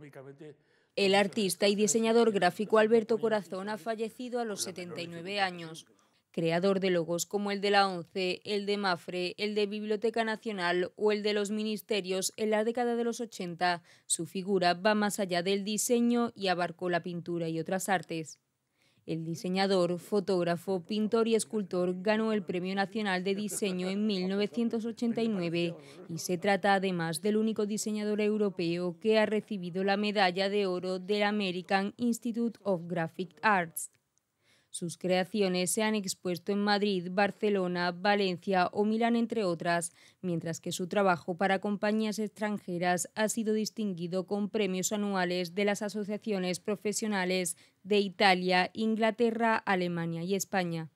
El pues, artista y eh, diseñador eh, gráfico pues, Alberto pues, Corazón ha fallecido a los 79 años. Creador de logos como el de la ONCE, el de MAFRE, el de Biblioteca Nacional o el de los ministerios en la década de los 80, su figura va más allá del diseño y abarcó la pintura y otras artes. El diseñador, fotógrafo, pintor y escultor ganó el Premio Nacional de Diseño en 1989 y se trata además del único diseñador europeo que ha recibido la medalla de oro del American Institute of Graphic Arts. Sus creaciones se han expuesto en Madrid, Barcelona, Valencia o Milán, entre otras, mientras que su trabajo para compañías extranjeras ha sido distinguido con premios anuales de las asociaciones profesionales de Italia, Inglaterra, Alemania y España.